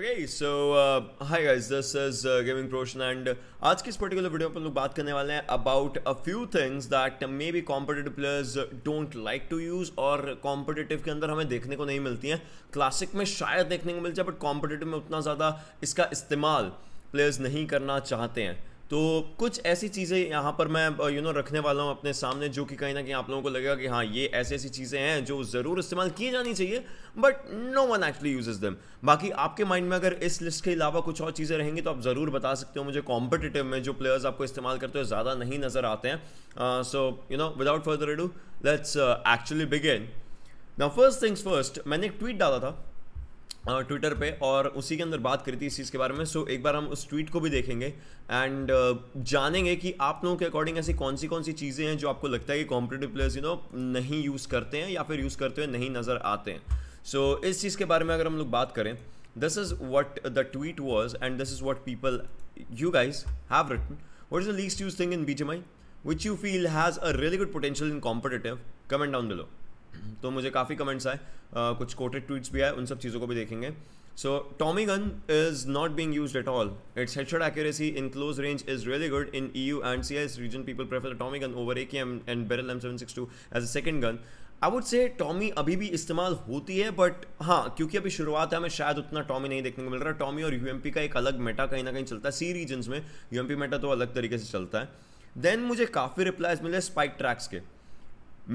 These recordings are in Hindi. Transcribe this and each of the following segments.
okay so hi guys this is gaming प्रोशन एंड आज की इस पर्टिकुलर वीडियो पर लोग बात करने वाले हैं about a few things that maybe competitive players don't like to use और कॉम्पिटेटिव के अंदर हमें देखने को नहीं मिलती हैं क्लासिक में शायद देखने को मिल जाए बट कॉम्पिटेटिव में उतना ज़्यादा इसका इस्तेमाल प्लेयर्स नहीं करना चाहते हैं तो कुछ ऐसी चीज़ें यहाँ पर मैं यू नो रखने वाला हूँ अपने सामने जो कि कहीं ना कहीं आप लोगों को लगेगा कि हाँ ये ऐसी ऐसी चीज़ें हैं जो ज़रूर इस्तेमाल की जानी चाहिए but no one actually use them बाकी आपके माइंड में अगर इस लिस्ट के अलावा कुछ और चीज़ें रहेंगी तो आप ज़रूर बता सकते हो मुझे कॉम्पिटिटिव में जो प्लेयर्स आपको इस्तेमाल करते हो ज़्यादा नहीं नज़र आते हैं so you know without further ado let's actually begin ना फर्स्ट थिंग्स फर्स्ट मैंने एक ट्वीट डाला था ट्विटर पे और उसी के अंदर बात करी थी इस चीज़ के बारे में सो एक बार हम उस ट्वीट को भी देखेंगे एंड जानेंगे कि आप लोगों के अकॉर्डिंग ऐसी कौन सी कौन सी चीज़ें हैं जो आपको लगता है कि कॉम्पिटेटिव प्लेयर्स यू नो नहीं यूज़ करते हैं या फिर यूज़ करते हुए नहीं नज़र आते हैं सो so, इस चीज़ के बारे में अगर हम लोग बात करें this is what the tweet was and this is what people you guys have written what is the least use thing in B G MI which you feel has a really good potential in competitive comment down below तो मुझे काफ़ी कमेंट्स आए कुछ कोटेड ट्वीट्स भी आए उन सब चीज़ों को भी देखेंगे so Tommy gun is not being use at all it's headshot accuracy in close range is really good in E U and C S reason people prefer Tommy gun over A K M and Beryl M seven six two as a second gun I would say Tommy अभी भी इस्तेमाल होती है बट हाँ क्योंकि अभी शुरुआत है हमें शायद उतना टॉमी नहीं देखने को मिल रहा टॉमी और पी का एक अलग मेटा कहीं ना कहीं चलता है सी रीजन्स में यूएमपी मेटा तो अलग तरीके से चलता है देन मुझे काफ़ी रिप्लाइज मिले स्पाइक ट्रैक्स के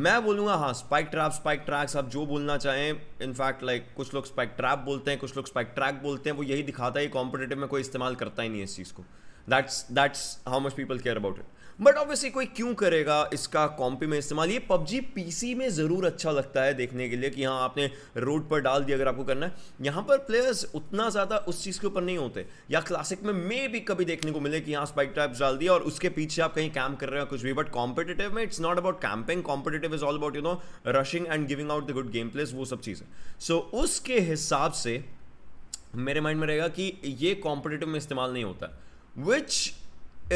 मैं बोलूँगा हाँ स्पाइक ट्रैप स्पाइक ट्रैक्स आप जो बोलना चाहें इनफैक्ट लाइक like, कुछ लोग स्पाइक ट्रैप बोलते हैं कुछ लोग स्पाइक ट्रैक बोलते हैं वो यही दिखाता है कॉम्पिटेटिव में कोई इस्तेमाल करता ही नहीं है इस चीज़ को that's that's how much people care about it but obviously कोई क्यों करेगा इसका कॉम्पी में इस्तेमाल ये पबजी पीसी में ज़रूर अच्छा लगता है देखने के लिए कि हाँ आपने रोड पर डाल दिया अगर आपको करना है यहाँ पर प्लेयर्स उतना ज़्यादा उस चीज़ के ऊपर नहीं होते या क्लासिक में मे भी कभी देखने को मिले कि यहाँ स्पाइक ट्रैप्स डाल दिया और उसके पीछे आप कहीं कैम्प कर रहे हो कुछ भी बट कॉम्पिटेटिव में it's not about camping competitive is all about you know rushing and giving out the good game plays वो सब है सो so, उसके हिसाब से मेरे माइंड में रहेगा कि ये कॉम्पिटेटिव में इस्तेमाल नहीं होता which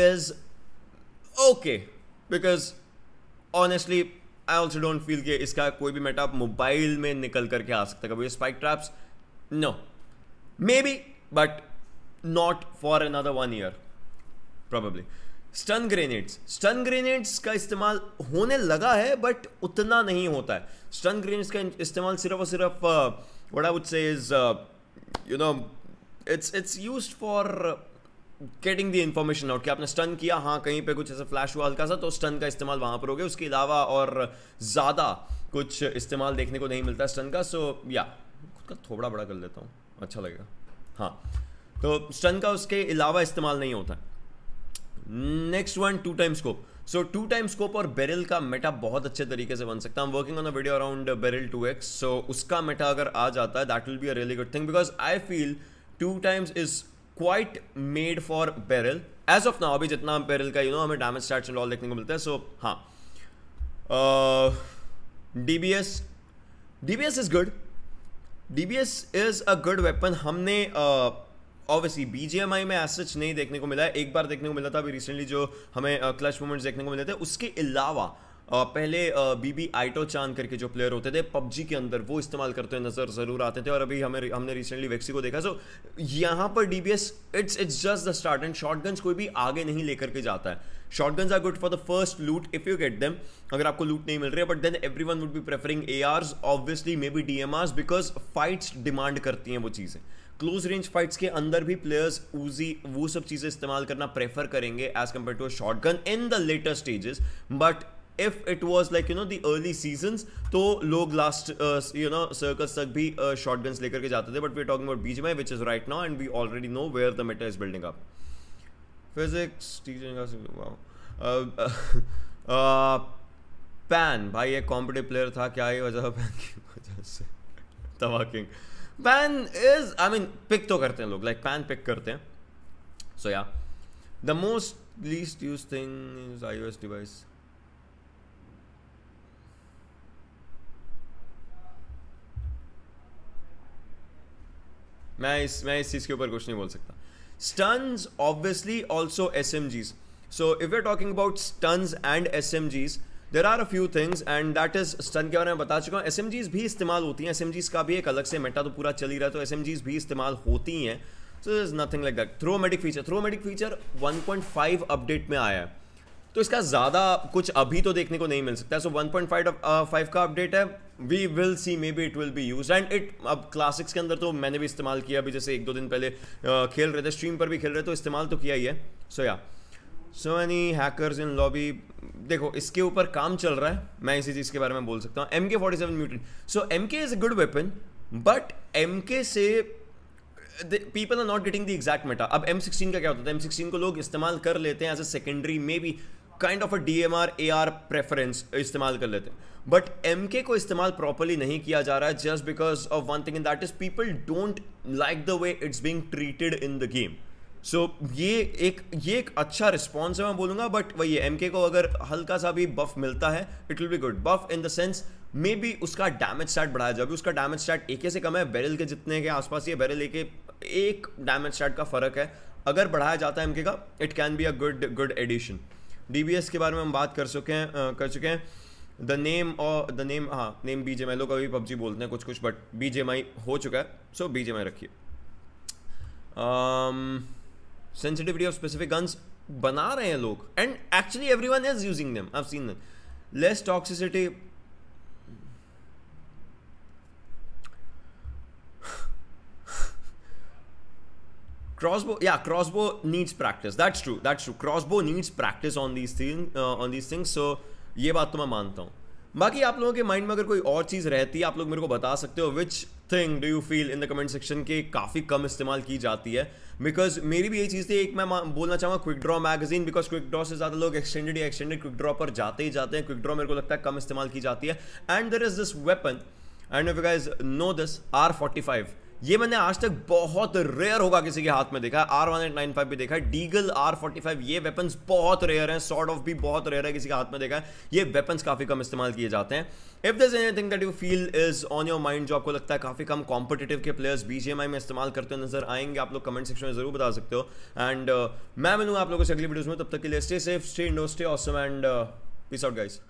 is okay because honestly I also don't feel कि इसका कोई भी मेटाप मोबाइल में निकल करके आ सकता कभी spike traps no maybe but not for another one year probably stun grenades stun grenades का इस्तेमाल होने लगा है बट उतना नहीं होता है स्टन ग्रेनेड्स का इस्तेमाल सिर्फ और सिर्फ what I would say is you know it's it's use for getting the information out कि आपने स्टन किया हाँ कहीं पे कुछ ऐसा फ्लैश हुआ हल्का सा तो स्टन का इस्तेमाल वहाँ पर हो गया उसके अलावा और ज़्यादा कुछ इस्तेमाल देखने को नहीं मिलता स्टन का सो या खुद का थोड़ा बड़ा कर लेता हूँ अच्छा लगेगा हाँ तो स्टन का उसके अलावा इस्तेमाल नहीं होता next one two time scope so two time scope और बेरिल का मेटा बहुत अच्छे तरीके से बन सकता है working on a video around Beryl two X so उसका मेटा अगर आ जाता है that will be a really good thing because I feel two times is quite made for Beryl as of now अभी जितना हम बैरल का यू नो हमें डैमेज स्टार्ट एंड ऑल देखने को मिलता है सो हाँ D B S D B S is good D B S is a good weapon हमने obviously B G M I में एज सच नहीं देखने को मिला है एक बार देखने को मिला था अभी रिसेंटली जो हमें क्लच uh, मोमेंट्स देखने को मिले थे उसके अलावा पहले बीबी आइटो चांद करके जो प्लेयर होते थे पबजी के अंदर वो इस्तेमाल करते हुए नज़र ज़रूर आते थे और अभी हमें हमने रिसेंटली वैक्सी को देखा सो यहाँ पर D it's it's just the start and short कोई भी आगे नहीं लेकर के जाता है short guns are good for the first loot if you get them अगर आपको लूट नहीं मिल रही है but then every one would be preferring A Rs obviously maybe D M Rs because fights demand करती हैं वो चीज़ें क्लोज रेंज फाइट्स के अंदर भी प्लेयर्स ऊजी वो सब चीज़ें इस्तेमाल करना प्रेफर करेंगे as compare to a short gun in the latest stages but if it was like you know the early season तो लोग लास्ट यू नो सर्कस तक भी शॉर्ट uh, गन्स लेकर के जाते थे but we talk about beach BGMI which is right now and we already know where the meta is building up physics teaching pan भाई एक कॉम्पिटिव प्लेयर था क्या ही वजह पैन की वजह से talking pan is I mean pick तो करते हैं लोग लाइक पैन पिक करते हैं so yeah the most least use thing is I device मैं इस मैं इस चीज़ के ऊपर कुछ नहीं बोल सकता stuns obviously also S M Gs so if you talking about stuns and S M Gs there are a few things and that is stun के बारे में बता चुका हूँ एस एम जीज भी इस्तेमाल होती हैं एस एम जीज का भी एक अलग से मेटा तो पूरा चल ही रहा है तो एस एम जीज भी इस्तेमाल होती हैं so is nothing like that थ्रोमेटिक फीचर थ्रोमेटिक feature one point five update में आया है तो इसका ज़्यादा कुछ अभी तो देखने को नहीं मिल सकता so one point five five का अपडेट है we will see maybe it will be use and it अब क्लासिक्स के अंदर तो मैंने भी इस्तेमाल किया अभी जैसे एक दो दिन पहले uh, खेल रहे थे स्ट्रीम पर भी खेल रहे तो इस्तेमाल तो किया ही है so yeah so many hacker in lobby देखो इसके ऊपर काम चल रहा है मैं इसी चीज़ के बारे में बोल सकता हूँ M K forty seven mutant so M K is a good weapon but M K से people are not getting the exact meta अब एम सिक्सटीन का क्या होता था एम सिक्सटीन को लोग इस्तेमाल कर लेते हैं as a secondary maybe kind of a D M R A R preference इस्तेमाल कर लेते हैं बट एम के को इस्तेमाल प्रॉपरली नहीं किया जा रहा है just because of one thing in that is people don't like the way it's being treated in the game so ये एक ये एक अच्छा रिस्पॉन्स है मैं बोलूँगा बट वही एम के को अगर हल्का सा भी बफ मिलता है it will be good buff in the sense maybe उसका डैमेज स्टार्ट बढ़ाया जाए उसका डैमेज स्टार्ट एक से कम है बैरल के जितने के आसपास ये बैरल एक डैमेज स्टार्ट का फर्क है अगर बढ़ाया जाता है एम के का it can be a good good addition DBS के बारे में हम बात कर चुके हैं कर चुके हैं द नेम और द नेम हाँ नेम बी आई लोग अभी पबजी बोलते हैं कुछ कुछ बट बी जेमाई हो चुका है सो बी जेमाई रखिए सेंसिटिविटी ऑफ स्पेसिफिक गन्स बना रहे हैं लोग and actually everyone is using them I seen less toxicity crossbow yeah crossbow needs practice that's true that's true crossbow needs practice on these thing uh, on these things so ये बात तो मैं मानता हूँ बाकी आप लोगों के माइंड में अगर कोई और चीज़ रहती है आप लोग मेरे को बता सकते हो which thing do you feel in the comment section के काफ़ी कम इस्तेमाल की जाती है बिकॉज मेरी भी यही चीज़ थी एक मैं बोलना चाहूँगा quick draw magazine because quick draw से ज़्यादा लोग एक्सटेंडेड या एक्सटेंडेड क्विक ड्रॉ पर जाते ही जाते हैं क्विक ड्रॉ मेरे को लगता है कम इस्तेमाल की जाती है and there is this weapon and no this R forty five ये मैंने आज तक बहुत रेयर होगा किसी के हाथ में देखा है R one eight nine five भी देखा है डीगल आर फोर्टी फाइव ये वेपन बहुत रेयर हैं सॉर्ट ऑफ भी बहुत रेयर है किसी के हाथ में देखा है ये वेपन्स काफ़ी कम इस्तेमाल किए जाते हैं if this anything that you feel is on your mind जो आपको लगता है काफ़ी कम कॉम्पिटेटिव के प्लेयर्स बीजेएमआई में इस्तेमाल करते हुए नजर आएंगे आप लोग कमेंट सेक्शन में जरूर बता सकते हो एंड uh, मैं मिलूंगा आप लोगों से अगली वीडियोज में तब तक के लिए stay safe stay indoor stay awesome and peace out guys